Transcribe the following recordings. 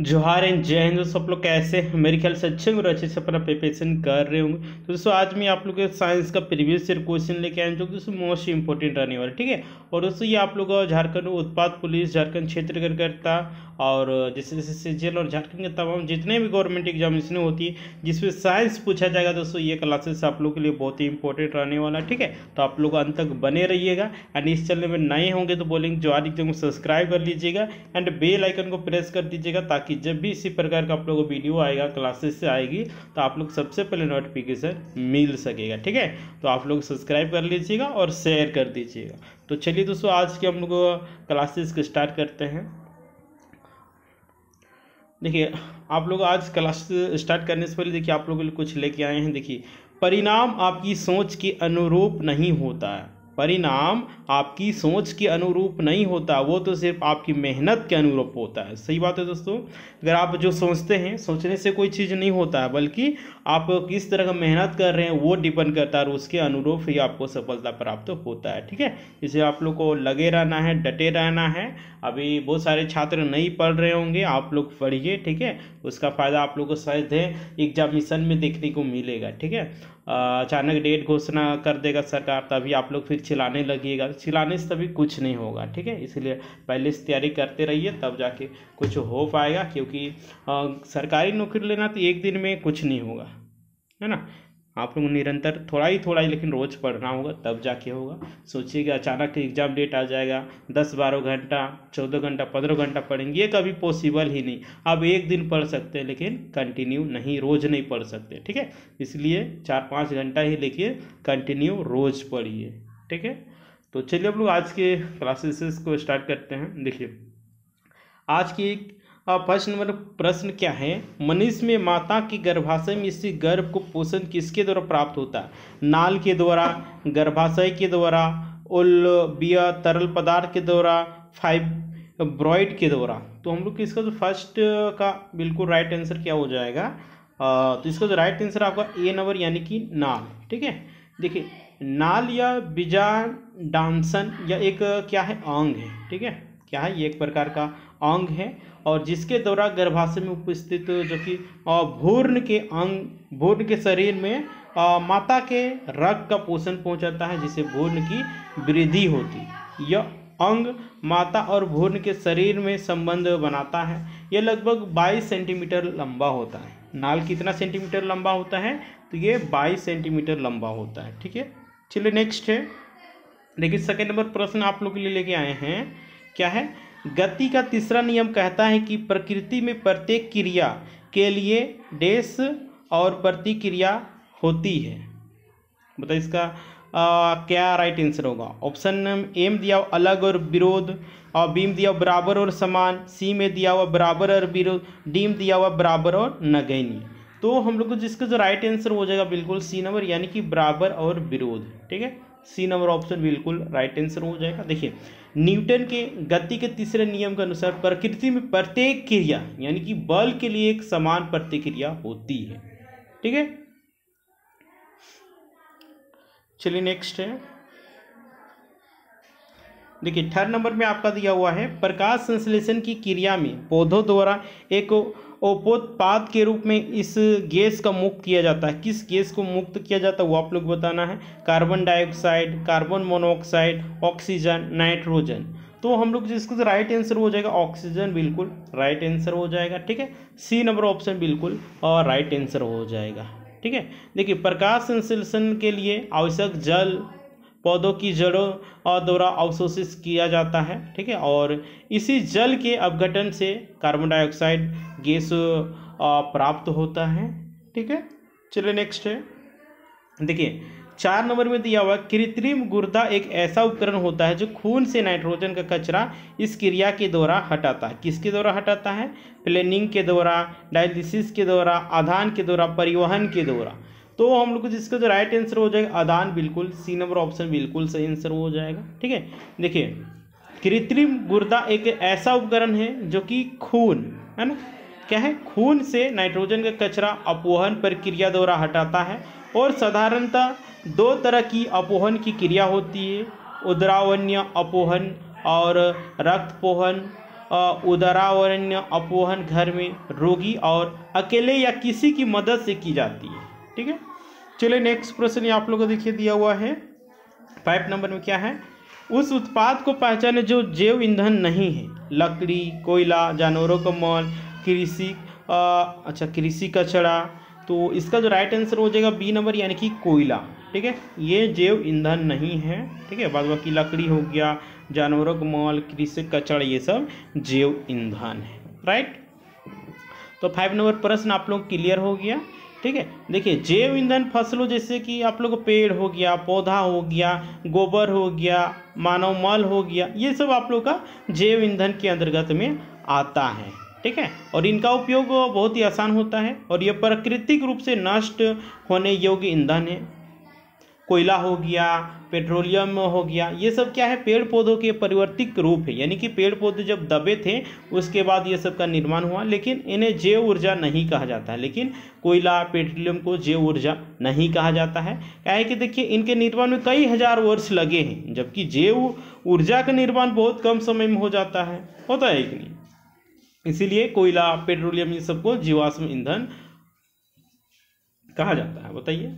जोहार एंड जय हिंद दोस्तों आप लोग कैसे मेरे ख्याल से अच्छे और अच्छे से अपना प्रिपरेशन कर रहे होंगे तो दोस्तों आज मैं आप लोग के साइंस का प्रीवियस ईयर क्वेश्चन लेके आए जो कि दोस्तों मोस्ट इंपॉर्टेंट रहने वाला ठीक है और दोस्तों ये आप लोग झारखंड उत्पाद पुलिस झारखंड क्षेत्र कार्यकर्ता और जैसे जैसे सीजियल और झारखंड के तमाम जितने भी गवर्नमेंट एग्जामिनेशन होती है जिसमें साइंस पूछा जाएगा दोस्तों ये क्लासेस आप लोग के लिए बहुत ही इंपॉर्टेंट रहने वाला ठीक है तो आप लोग अंत तक बने रहिएगा एंड इस चैनल में नए होंगे तो बोलेंगे जो एग्जाम को सब्सक्राइब कर लीजिएगा एंड बेल आइकन को प्रेस कर दीजिएगा ताकि ताकि जब भी इसी प्रकार का आप लोगों को वीडियो आएगा क्लासेस से आएगी तो आप लोग सबसे पहले नोटिफिकेशन मिल सकेगा ठीक है तो आप लोग सब्सक्राइब कर लीजिएगा और शेयर कर दीजिएगा तो चलिए दोस्तों आज के हम लोग क्लासेस को स्टार्ट करते हैं देखिए आप लोग आज क्लास स्टार्ट करने से पहले देखिए आप लोग कुछ लेके आए हैं देखिए परिणाम आपकी सोच के अनुरूप नहीं होता है परिणाम आपकी सोच के अनुरूप नहीं होता वो तो सिर्फ आपकी मेहनत के अनुरूप होता है सही बात है दोस्तों अगर आप जो सोचते हैं सोचने से कोई चीज़ नहीं होता है बल्कि आप किस तरह का मेहनत कर रहे हैं वो डिपेंड करता है और उसके अनुरूप ही आपको सफलता प्राप्त होता है ठीक है इसे आप लोग को लगे रहना है डटे रहना है अभी बहुत सारे छात्र नहीं पढ़ रहे होंगे आप लोग पढ़िए ठीक है उसका फ़ायदा आप लोग को शायद है एग्जामिशन में देखने को मिलेगा ठीक है अचानक डेट घोषणा कर देगा सरकार तभी आप लोग फिर चिल्लाने लगिएगा चिल्लाने से तभी कुछ नहीं होगा ठीक है इसलिए पहले से तैयारी करते रहिए तब जाके कुछ हो पाएगा क्योंकि आ, सरकारी नौकरी लेना तो एक दिन में कुछ नहीं होगा है ना आप लोगों को निरंतर थोड़ा ही थोड़ा ही लेकिन रोज़ पढ़ना होगा तब जाके होगा सोचिए कि अचानक एग्ज़ाम डेट आ जाएगा दस बारह घंटा चौदह घंटा पंद्रह घंटा पढ़ेंगे ये कभी पॉसिबल ही नहीं आप एक दिन पढ़ सकते हैं लेकिन कंटिन्यू नहीं रोज़ नहीं पढ़ सकते ठीक है इसलिए चार पाँच घंटा ही लेके कंटिन्यू रोज़ पढ़िए ठीक है तो चलिए हम लोग आज के क्लासेस को स्टार्ट करते हैं देखिए आज की एक अब फर्स्ट नंबर प्रश्न क्या है मनीष में माता के गर्भाशय में इसी गर्भ को पोषण किसके द्वारा प्राप्त होता है नाल के द्वारा गर्भाशय के द्वारा बिया तरल पदार्थ के द्वारा फाइव ब्रॉइड के द्वारा तो हम लोग इसका जो फर्स्ट का बिल्कुल राइट आंसर क्या हो जाएगा आ, तो इसका जो राइट आंसर आपका ए नंबर यानी कि नाल ठीक है देखिए नाल या बीजा डांसन या एक क्या है अंग है ठीक है क्या है ये एक प्रकार का अंग है और जिसके द्वारा गर्भाशय में उपस्थित जो कि भूर्ण के अंग भूर्ण के शरीर में आ, माता के रक्त का पोषण पहुंचाता है जिससे भूर्ण की वृद्धि होती यह अंग माता और भूर्ण के शरीर में संबंध बनाता है यह लगभग 22 सेंटीमीटर लंबा होता है नाल कितना सेंटीमीटर लंबा होता है तो ये 22 सेंटीमीटर लंबा होता है ठीक है चलिए नेक्स्ट है देखिए सेकेंड नंबर प्रश्न आप लोग के लिए लेके आए हैं क्या है गति का तीसरा नियम कहता है कि प्रकृति में प्रत्येक क्रिया के लिए डेस और प्रतिक्रिया होती है बताइए इसका आ, क्या राइट आंसर होगा ऑप्शन एम दिया हुआ अलग और विरोध और बीम दिया हुआ बराबर और समान सी में दिया हुआ बराबर और विरोध डीम दिया हुआ बराबर और नगैनी तो हम लोग को जिसका जो राइट आंसर हो जाएगा बिल्कुल सी नंबर यानी कि बराबर और विरोध ठीक है सी नंबर ऑप्शन बिल्कुल राइट आंसर हो जाएगा देखिए न्यूटन के गति के तीसरे नियम के अनुसार प्रकृति में प्रत्येक क्रिया यानी कि बल के लिए एक समान प्रतिक्रिया होती है ठीक है चलिए नेक्स्ट है देखिए थर्ड नंबर में आपका दिया हुआ है प्रकाश संश्लेषण की क्रिया में पौधों द्वारा एक ओपोत्पाद के रूप में इस गैस का मुक्त किया जाता है किस गैस को मुक्त किया जाता है वो आप लोग बताना है carbon dioxide carbon monoxide oxygen nitrogen तो हम लोग जिसको राइट तो आंसर हो जाएगा ऑक्सीजन बिल्कुल राइट आंसर हो जाएगा ठीक है सी नंबर ऑप्शन बिल्कुल और राइट आंसर हो जाएगा ठीक है देखिए प्रकाश संश्लेषण के लिए आवश्यक जल पौधों की जड़ों और द्वारा अवशोषित किया जाता है ठीक है और इसी जल के अपघटन से कार्बन डाइऑक्साइड गैस प्राप्त होता है ठीक है चलिए नेक्स्ट है देखिए चार नंबर में दिया हुआ कृत्रिम गुर्दा एक ऐसा उपकरण होता है जो खून से नाइट्रोजन का कचरा इस क्रिया के द्वारा हटाता है किसके द्वारा हटाता है प्लेनिंग के द्वारा डायलिसिस के द्वारा आधान के द्वारा परिवहन के द्वारा तो हम लोग को जिसका जो राइट आंसर हो जाएगा अदान बिल्कुल सी नंबर ऑप्शन बिल्कुल सही आंसर हो जाएगा ठीक है देखिए कृत्रिम गुर्दा एक ऐसा उपकरण है जो कि खून है ना क्या है खून से नाइट्रोजन का कचरा अपोहन प्रक्रिया द्वारा हटाता है और साधारणतः दो तरह की अपोहन की क्रिया होती है उदरावण्य अपोहन और रक्तपोहन उदरावण्य अपोहन घर में रोगी और अकेले या किसी की मदद से की जाती है ठीक है चलिए नेक्स्ट प्रश्न ये आप लोग को देखिए दिया हुआ है फाइव नंबर में क्या है उस उत्पाद को पहचाने जो जैव ईंधन नहीं है लकड़ी कोयला जानवरों का मल कृषि अच्छा कृषि कचरा तो इसका जो राइट आंसर हो जाएगा बी नंबर यानी कि कोयला ठीक है ये जैव ईंधन नहीं है ठीक है बाद बाकी लकड़ी हो गया जानवरों का मल कृषि कचरा ये सब जैव ईंधन है राइट तो फाइव नंबर प्रश्न आप लोग क्लियर हो गया ठीक है देखिए जैव ईंधन फसलों जैसे कि आप लोग पेड़ हो गया पौधा हो गया गोबर हो गया मानव मल हो गया ये सब आप लोग का जैव ईंधन के अंतर्गत में आता है ठीक है और इनका उपयोग बहुत ही आसान होता है और ये प्राकृतिक रूप से नष्ट होने योग्य ईंधन है कोयला हो गया पेट्रोलियम हो गया ये सब क्या है पेड़ पौधों के परिवर्तित रूप है यानी कि पेड़ पौधे जब दबे थे उसके बाद ये सब का निर्माण हुआ लेकिन इन्हें जैव ऊर्जा नहीं कहा जाता है लेकिन कोयला पेट्रोलियम को जैव ऊर्जा नहीं कहा जाता है क्या है कि देखिए इनके निर्माण में कई हज़ार वर्ष लगे हैं जबकि जैव ऊर्जा का निर्माण बहुत कम समय में हो जाता है होता है कि नहीं इसीलिए कोयला पेट्रोलियम ये सबको जीवाश्म ईंधन कहा जाता है बताइए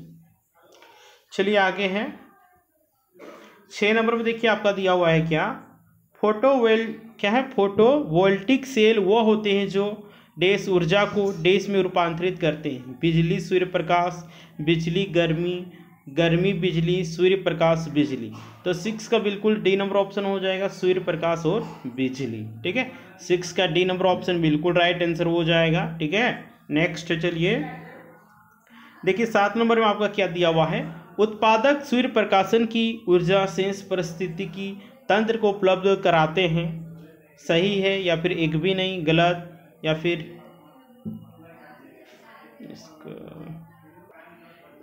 चलिए आगे हैं छः नंबर पर देखिए आपका दिया हुआ है क्या फोटो वेल क्या है फोटो वोल्टिक सेल वो होते हैं जो डेस ऊर्जा को डेस में रूपांतरित करते हैं बिजली सूर्य प्रकाश बिजली गर्मी गर्मी बिजली सूर्य प्रकाश बिजली तो सिक्स का बिल्कुल डी नंबर ऑप्शन हो जाएगा सूर्य प्रकाश और बिजली ठीक है सिक्स का डी नंबर ऑप्शन बिल्कुल राइट आंसर हो जाएगा ठीक है नेक्स्ट चलिए देखिए सात नंबर में आपका क्या दिया हुआ है उत्पादक सूर्य प्रकाशन की ऊर्जा सेंस परिस्थितिकी तंत्र को उपलब्ध कराते हैं सही है या फिर एक भी नहीं गलत या फिर इसका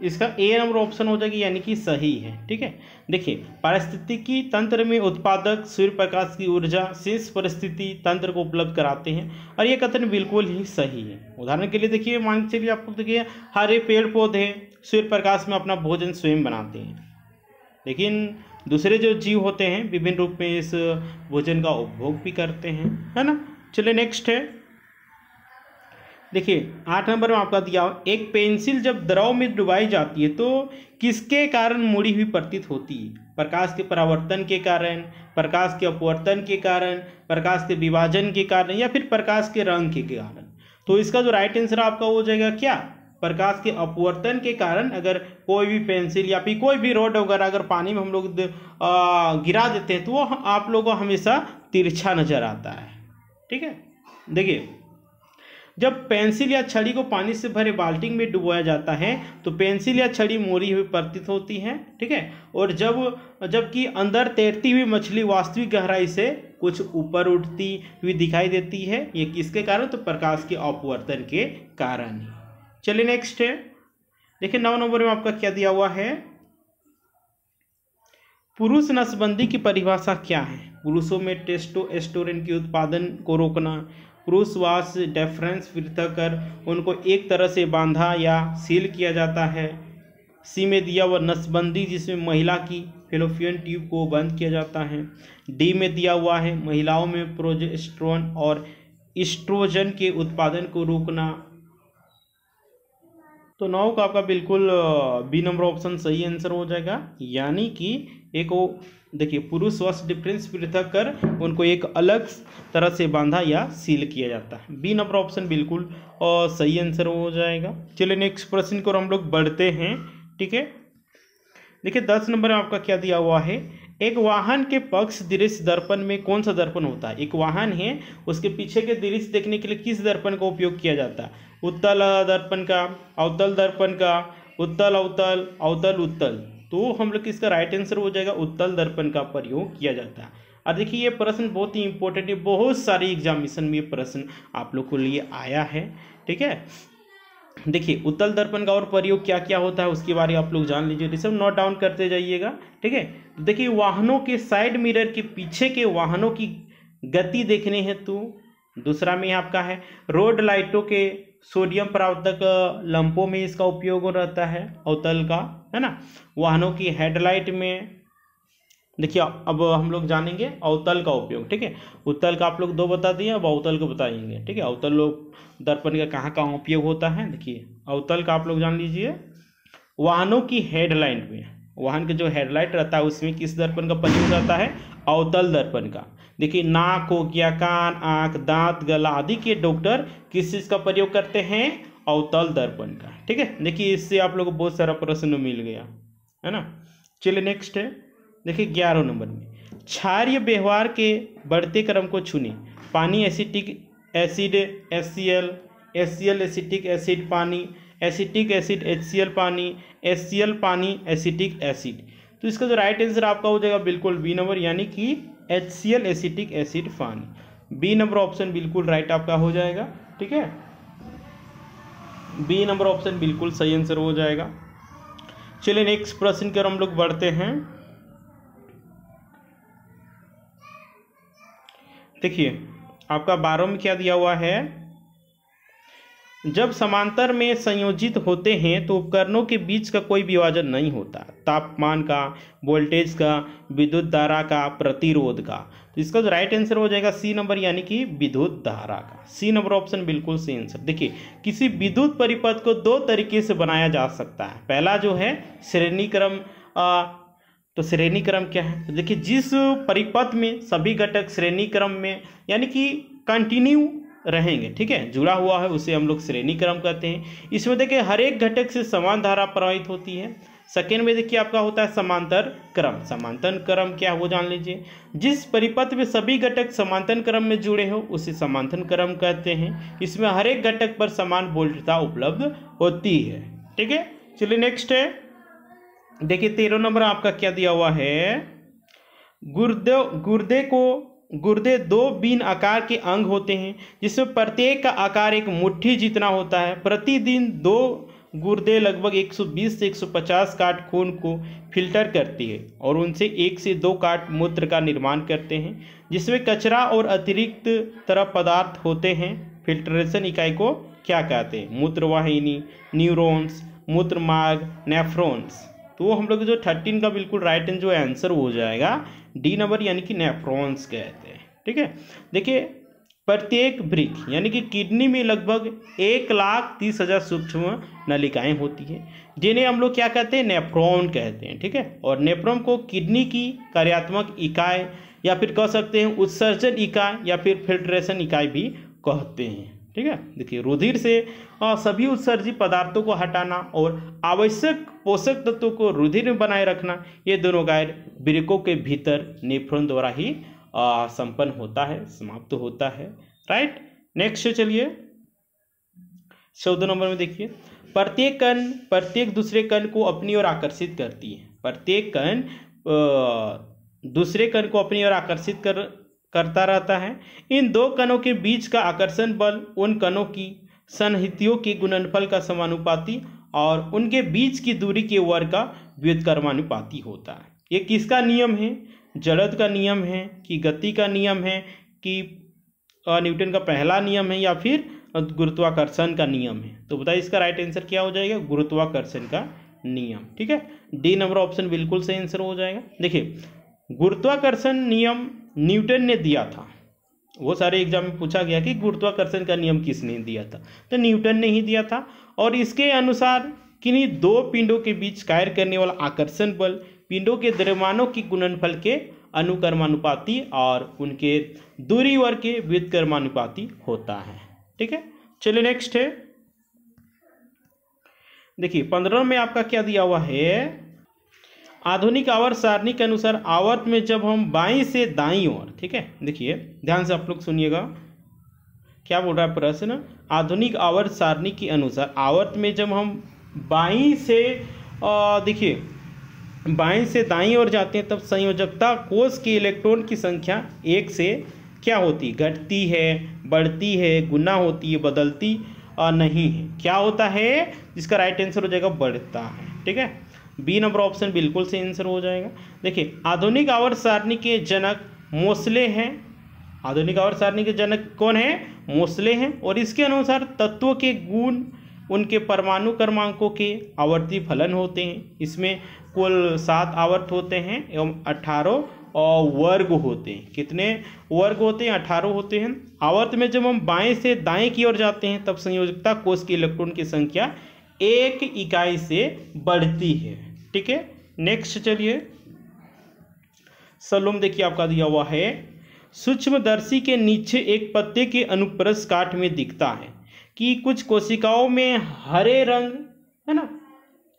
इसका ए नंबर ऑप्शन हो जाएगा यानी कि सही है ठीक है देखिए पारिस्थितिकी तंत्र में उत्पादक सूर्य प्रकाश की ऊर्जा शेष परिस्थिति तंत्र को उपलब्ध कराते हैं और ये कथन बिल्कुल ही सही है उदाहरण के लिए देखिए मान चलिए आपको देखिए हरे पेड़ पौधे सूर्य प्रकाश में अपना भोजन स्वयं बनाते हैं लेकिन दूसरे जो जीव होते हैं विभिन्न रूप में इस भोजन का उपभोग भी करते हैं है ना चलिए नेक्स्ट है देखिए आठ नंबर में आपका दिया एक पेंसिल जब द्रव में डुबाई जाती है तो किसके कारण मुड़ी हुई प्रतीत होती है प्रकाश के परावर्तन के कारण प्रकाश के अपवर्तन के कारण प्रकाश के विभाजन के कारण या फिर प्रकाश के रंग के कारण तो इसका जो राइट आंसर आपका हो जाएगा क्या प्रकाश के अपवर्तन के कारण अगर कोई भी पेंसिल या फिर कोई भी रोड वगैरह अगर पानी में हम लोग गिरा देते हैं तो वो आप लोगों को हमेशा तिरछा नज़र आता है ठीक है देखिए जब पेंसिल या छड़ी को पानी से भरे बाल्टी में डुबोया जाता है तो पेंसिल या छड़ी मोरी हुई प्रतीत होती है ठीक है और जब जबकि अंदर तैरती हुई मछली वास्तविक गहराई से कुछ ऊपर उठती हुई दिखाई देती है ये किसके कारण तो प्रकाश के अपवर्तन के कारण ही चलिए नेक्स्ट है देखिए नौ नंबर में आपका क्या दिया हुआ है पुरुष नसबंदी की परिभाषा क्या है पुरुषों में टेस्टो एस्टोरेंट के उत्पादन को रोकना पुरुषवास डेफरेंस पृथक कर उनको एक तरह से बांधा या सील किया जाता है सी में दिया हुआ नसबंदी जिसमें महिला की फेलोफियन ट्यूब को बंद किया जाता है डी में दिया हुआ है महिलाओं में प्रोजेस्ट्रोन और इस्ट्रोजन के उत्पादन को रोकना तो नौ का आपका बिल्कुल बी नंबर ऑप्शन सही आंसर हो जाएगा यानी कि एक वो देखिए पुरुष वस्त्र डिफरेंस पृथक कर उनको एक अलग तरह से बांधा या सील किया जाता है बी नंबर ऑप्शन बिल्कुल और सही आंसर हो जाएगा चलिए नेक्स्ट प्रश्न को हम लोग बढ़ते हैं ठीक है देखिए दस नंबर आपका क्या दिया हुआ है एक वाहन के पक्ष दृश्य दर्पण में कौन सा दर्पण होता है एक वाहन है उसके पीछे के दृश्य देखने के लिए किस दर्पण का उपयोग किया जाता है उत्तल दर्पण का अवतल दर्पण का उत्तल अवतल अवतल उत्तल तो हम लोग इसका राइट आंसर हो जाएगा उत्तल दर्पण का प्रयोग किया जाता है और देखिए ये प्रश्न बहुत ही इंपॉर्टेंट है बहुत सारे एग्जामिनेशन में ये प्रश्न आप लोग को लिए आया है ठीक है देखिए उत्तल दर्पण का और प्रयोग क्या क्या होता है उसके बारे में आप लोग जान लीजिए सब नोट डाउन करते जाइएगा ठीक है तो देखिए वाहनों के साइड मिरर के पीछे के वाहनों की गति देखने हेतु तो, दूसरा में आपका है रोड लाइटों के सोडियम प्रावर्तक लंपों में इसका उपयोग रहता है अवतल का है ना वाहनों की हेडलाइट में देखिए अब हम लोग जानेंगे अवतल का उपयोग ठीक है उत्तल का आप लोग दो बता दिए अब अवतल को बताएंगे ठीक है अवतल लोग दर्पण का कहाँ कहाँ उपयोग होता है देखिए अवतल का आप लोग जान लीजिए वाहनों की हेडलाइट में वाहन के जो हेडलाइट रहता है उसमें किस दर्पण का प्रयोग रहता है अवतल दर्पण का देखिए नाक हो गया कान आंख दांत गला आदि के डॉक्टर किस चीज़ का प्रयोग करते हैं अवतल दर्पण का ठीक है देखिए इससे आप लोग को बहुत सारा प्रश्न मिल गया है ना चलिए नेक्स्ट है देखिए ग्यारह नंबर में क्षार्य व्यवहार के बढ़ते क्रम को छूने पानी acetic acid S C L S C L acetic acid पानी acetic acid H C L पानी एस सी एल पानी एसिटिक एसिड तो इसका जो राइट आंसर आपका हो जाएगा बिल्कुल बी नंबर यानी कि H C L acetic acid पानी बी नंबर ऑप्शन बिल्कुल राइट आपका हो जाएगा ठीक है बी नंबर ऑप्शन बिल्कुल सही आंसर हो जाएगा चलिए नेक्स्ट प्रश्न की ओर हम लोग बढ़ते हैं देखिए आपका बारह में क्या दिया हुआ है जब समांतर में संयोजित होते हैं तो उपकरणों के बीच का कोई विभाजन नहीं होता तापमान का वोल्टेज का विद्युत धारा का प्रतिरोध का तो इसका जो राइट आंसर हो जाएगा सी नंबर यानी कि विद्युत धारा का सी नंबर ऑप्शन बिल्कुल सही आंसर देखिए किसी विद्युत परिपथ को दो तरीके से बनाया जा सकता है पहला जो है श्रेणी क्रम तो श्रेणी क्रम क्या है तो देखिए जिस परिपथ में सभी घटक श्रेणी क्रम में यानी कि कंटिन्यू रहेंगे ठीक है जुड़ा हुआ है उसे हम लोग श्रेणी क्रम कहते हैं इसमें देखिए हर एक घटक से समान धारा प्रवाहित होती है सेकेंड में देखिए आपका होता है समांतर क्रम समांतर क्रम क्या वो जान लीजिए जिस परिपथ में सभी घटक समांतर क्रम में जुड़े हो उसे समांतर क्रम कहते हैं इसमें हर एक घटक पर समान वोल्टता उपलब्ध होती है ठीक है चलिए नेक्स्ट है देखिए तेरह नंबर आपका क्या दिया हुआ है गुर्दे गुर्दे को गुर्दे दो बीन आकार के अंग होते हैं जिसमें प्रत्येक का आकार एक मुट्ठी जितना होता है प्रतिदिन दो गुर्दे लगभग 120 से 150 काट खून को फिल्टर करती है और उनसे एक से दो काट मूत्र का निर्माण करते हैं जिसमें कचरा और अतिरिक्त तरह पदार्थ होते हैं फिल्ट्रेशन इकाई को क्या कहते हैं मूत्रवाहिनी न्यूरोन्स मूत्र मार्ग नेफ्रोन्स तो हम लोग जो थर्टीन का बिल्कुल राइट एंड जो आंसर हो जाएगा डी नंबर यानी कि नेफ्रॉन्स कहते हैं ठीक है देखिए प्रत्येक ब्रिक यानी कि किडनी में लगभग एक लाख तीस हज़ार सूक्ष्म नलिकाएं होती हैं जिन्हें हम लोग क्या कहते हैं नेफ्रॉन कहते हैं ठीक है और नेफ्रॉन को किडनी की कार्यात्मक इकाई या फिर कह सकते हैं उत्सर्जन इकाई या फिर फिल्ट्रेशन इकाई भी कहते हैं ठीक है देखिए रुधिर से सभी उत्सर्जी पदार्थों को हटाना और आवश्यक पोषक तत्वों को रुधिर में बनाए रखना ये दोनों गायर ब्रिकों के भीतर नेफ्रोन द्वारा ही संपन्न होता है समाप्त तो होता है राइट नेक्स्ट चलिए चौदह नंबर में देखिए प्रत्येक कण प्रत्येक दूसरे कण को अपनी ओर आकर्षित करती है प्रत्येक कण दूसरे कण को अपनी ओर आकर्षित कर करता रहता है इन दो कणों के बीच का आकर्षण बल उन कणों की संहितियों के गुणनफल का समानुपाती और उनके बीच की दूरी के वर्ग का व्युतकर्मानुपाती होता है ये किसका नियम है जड़त का नियम है कि गति का नियम है कि न्यूटन का पहला नियम है या फिर गुरुत्वाकर्षण का नियम है तो बताइए इसका राइट आंसर क्या हो जाएगा गुरुत्वाकर्षण का नियम ठीक है डी नंबर ऑप्शन बिल्कुल सही आंसर हो जाएगा देखिए गुरुत्वाकर्षण नियम न्यूटन ने दिया था वो सारे एग्जाम में पूछा गया कि गुरुत्वाकर्षण का नियम किसने दिया था तो न्यूटन ने ही दिया था और इसके अनुसार किन्हीं दो पिंडों के बीच कार्य करने वाला आकर्षण बल पिंडों के द्रव्यमानों की गुणनफल के अनुकर्मानुपाति और उनके दूरी वर्ग के कर्मानुपाति होता है ठीक है चलिए नेक्स्ट है देखिए पंद्रह में आपका क्या दिया हुआ है आधुनिक आवर्त सारणी के अनुसार आवर्त में जब हम बाई से दाई ओर ठीक है देखिए ध्यान से आप लोग सुनिएगा क्या बोल रहा है प्रश्न आधुनिक आवर्त सारणी के अनुसार आवर्त में जब हम बाई से देखिए बाई से दाई ओर जाते हैं तब संयोजकता कोष के इलेक्ट्रॉन की संख्या एक से क्या होती घटती है बढ़ती है गुना होती है बदलती नहीं है क्या होता है जिसका राइट आंसर हो जाएगा बढ़ता है ठीक है बी नंबर ऑप्शन बिल्कुल सही आंसर हो जाएगा देखिए आधुनिक आवर सारणी के जनक मोसले हैं आधुनिक आवर सारणी के जनक कौन है मोसले हैं और इसके अनुसार तत्वों के गुण उनके परमाणु क्रमांकों के आवर्ती फलन होते हैं इसमें कुल सात आवर्त होते हैं एवं अठारह और वर्ग होते हैं कितने वर्ग होते हैं अठारह होते हैं आवर्त में जब हम बाएं से दाएं की ओर जाते हैं तब संयोजकता कोष के इलेक्ट्रॉन की संख्या एक इकाई से बढ़ती है ठीक है नेक्स्ट चलिए सलोम देखिए आपका दिया हुआ है सूक्ष्मदर्शी के नीचे एक पत्ते के अनुप्रस काट में दिखता है कि कुछ कोशिकाओं में हरे रंग है ना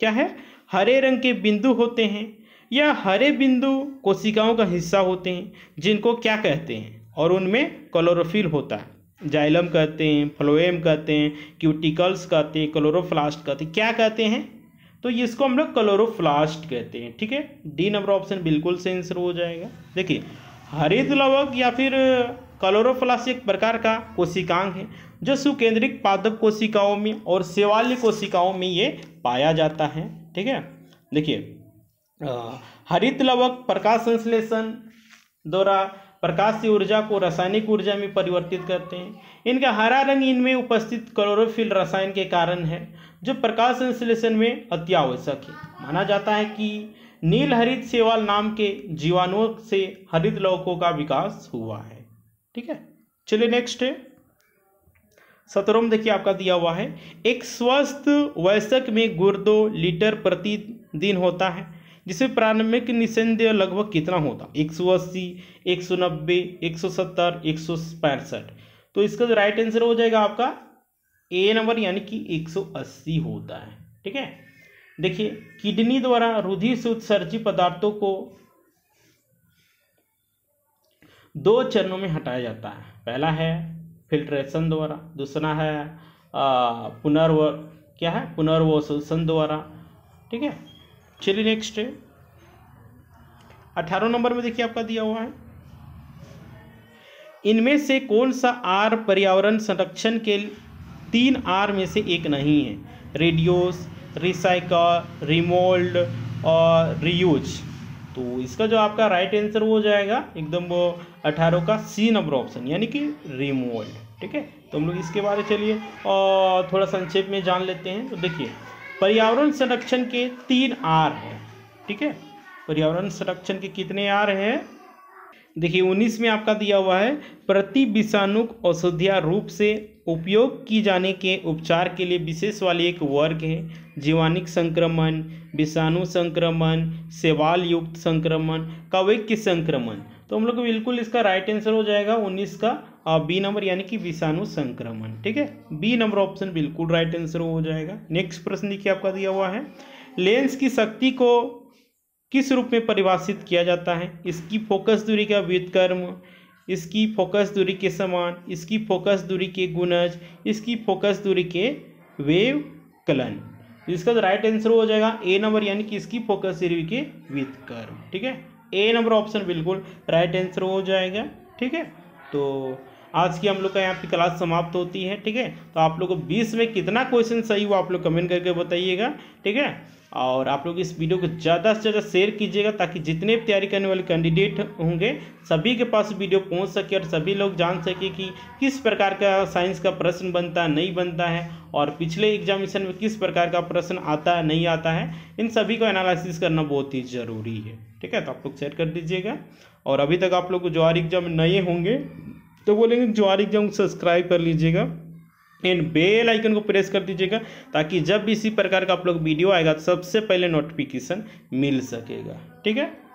क्या है हरे रंग के बिंदु होते हैं या हरे बिंदु कोशिकाओं का हिस्सा होते हैं जिनको क्या कहते हैं और उनमें क्लोरोफिल होता है जाइलम कहते हैं फ्लोएम कहते हैं क्यूटिकल्स कहते हैं क्लोरोफ्लास्ट कहते हैं क्या कहते हैं तो इसको हम लोग क्लोरोफ्लास्ट कहते हैं ठीक है डी नंबर ऑप्शन बिल्कुल सही आंसर हो जाएगा देखिए हरित लवक या फिर क्लोरोफ्लास्ट एक प्रकार का कोशिकांग है जो सुकेंद्रिक पादप कोशिकाओं में और सेवाल्य कोशिकाओं में ये पाया जाता है ठीक है देखिए हरित लवक प्रकाश संश्लेषण द्वारा प्रकाश की ऊर्जा को रासायनिक ऊर्जा में परिवर्तित करते हैं इनका हरा रंग इनमें उपस्थित क्लोरोफिल रसायन के कारण है जो प्रकाश संश्लेषण में अति आवश्यक है माना जाता है कि नील हरित सेवाल नाम के जीवाणुओं से हरित लौकों का विकास हुआ है ठीक है चलिए नेक्स्ट है सतरोम देखिए आपका दिया हुआ है एक स्वस्थ वयस्क में गुर्दो लीटर प्रति दिन होता है जिसमें प्रारंभिक निसंदेह लगभग कितना होता एक सौ अस्सी एक सौ नब्बे एक सौ सत्तर एक सौ पैंसठ तो इसका जो राइट आंसर हो जाएगा आपका ए नंबर यानी कि एक सौ अस्सी होता है ठीक है देखिए किडनी द्वारा रुधि से उत्सर्जित पदार्थों को दो चरणों में हटाया जाता है पहला है फिल्ट्रेशन द्वारा दूसरा है पुनर्व क्या है पुनर्वशोषण द्वारा ठीक है चलिए नेक्स्ट है अठारह नंबर में देखिए आपका दिया हुआ है इनमें से कौन सा आर पर्यावरण संरक्षण के तीन आर में से एक नहीं है रेडियोस रिसाइकल रिमोल्ड और रियूज तो इसका जो आपका राइट आंसर वो हो जाएगा एकदम वो अठारह का सी नंबर ऑप्शन यानी कि रिमोल्ड ठीक है तो हम लोग इसके बारे चलिए और थोड़ा संक्षेप में जान लेते हैं तो देखिए पर्यावरण संरक्षण के तीन आर हैं ठीक है पर्यावरण संरक्षण के कितने आर हैं देखिए उन्नीस में आपका दिया हुआ है प्रति विषाणुक औषधिया रूप से उपयोग की जाने के उपचार के लिए विशेष वाले एक वर्ग है जीवाणिक संक्रमण विषाणु संक्रमण सेवाल युक्त संक्रमण कवैक्य संक्रमण तो हम लोग बिल्कुल इसका राइट आंसर हो जाएगा उन्नीस का बी नंबर यानी कि विषाणु संक्रमण ठीक है बी नंबर ऑप्शन बिल्कुल राइट आंसर हो जाएगा नेक्स्ट प्रश्न देखिए आपका दिया हुआ है लेंस की शक्ति को किस रूप में परिभाषित किया जाता है इसकी फोकस दूरी का व्युतकर्म इसकी फोकस दूरी के समान इसकी फोकस दूरी के गुणज इसकी फोकस दूरी के वेव कलन इसका तो राइट आंसर हो जाएगा ए नंबर यानी कि इसकी फोकस दूरी के व्युतकर्म ठीक है ए नंबर ऑप्शन बिल्कुल राइट आंसर हो जाएगा ठीक है तो आज की हम लोग का यहाँ पे क्लास समाप्त होती है ठीक है तो आप लोग को बीस में कितना क्वेश्चन सही हुआ आप लोग कमेंट करके बताइएगा ठीक है और आप लोग इस वीडियो को ज़्यादा से ज़्यादा शेयर कीजिएगा ताकि जितने भी तैयारी करने वाले कैंडिडेट होंगे सभी के पास वीडियो पहुंच सके और सभी लोग जान सके कि किस प्रकार का साइंस का प्रश्न बनता है नहीं बनता है और पिछले एग्जामिनेशन में किस प्रकार का प्रश्न आता है नहीं आता है इन सभी को एनालिसिस करना बहुत ही ज़रूरी है ठीक है तो आप लोग शेयर कर दीजिएगा और अभी तक आप लोग जो आर एग्जाम नए होंगे तो बोलेंगे ज्वार एग्जाम सब्सक्राइब कर लीजिएगा एंड बेल आइकन को प्रेस कर दीजिएगा ताकि जब भी इसी प्रकार का आप लोग वीडियो आएगा तो सबसे पहले नोटिफिकेशन मिल सकेगा ठीक है